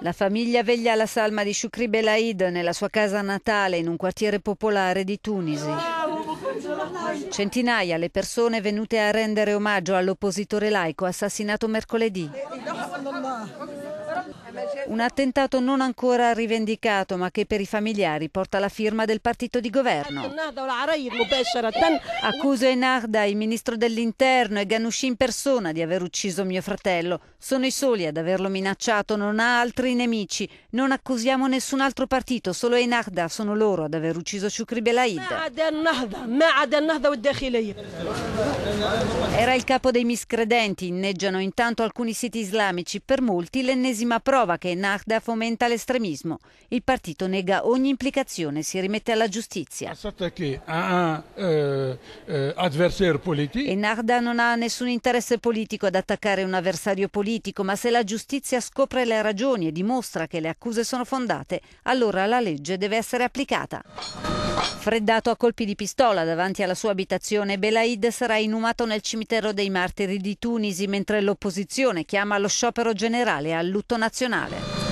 La famiglia veglia la salma di Shukri Belaid nella sua casa natale in un quartiere popolare di Tunisi. Centinaia le persone venute a rendere omaggio all'oppositore laico assassinato mercoledì. Un attentato non ancora rivendicato ma che per i familiari porta la firma del partito di governo. Accuso Enarda, il ministro dell'interno e Ganushi in persona di aver ucciso mio fratello. Sono i soli ad averlo minacciato, non ha altri nemici. Non accusiamo nessun altro partito, solo Enarda, sono loro ad aver ucciso Shukri Belaid. Era il capo dei miscredenti, inneggiano intanto alcuni siti islamici, per molti l'ennesima prima prova che Nahda fomenta l'estremismo. Il partito nega ogni implicazione, si rimette alla giustizia. Eh, eh, e Nahda non ha nessun interesse politico ad attaccare un avversario politico, ma se la giustizia scopre le ragioni e dimostra che le accuse sono fondate, allora la legge deve essere applicata raffreddato a colpi di pistola davanti alla sua abitazione, Belaid sarà inumato nel cimitero dei martiri di Tunisi mentre l'opposizione chiama allo sciopero generale e al lutto nazionale.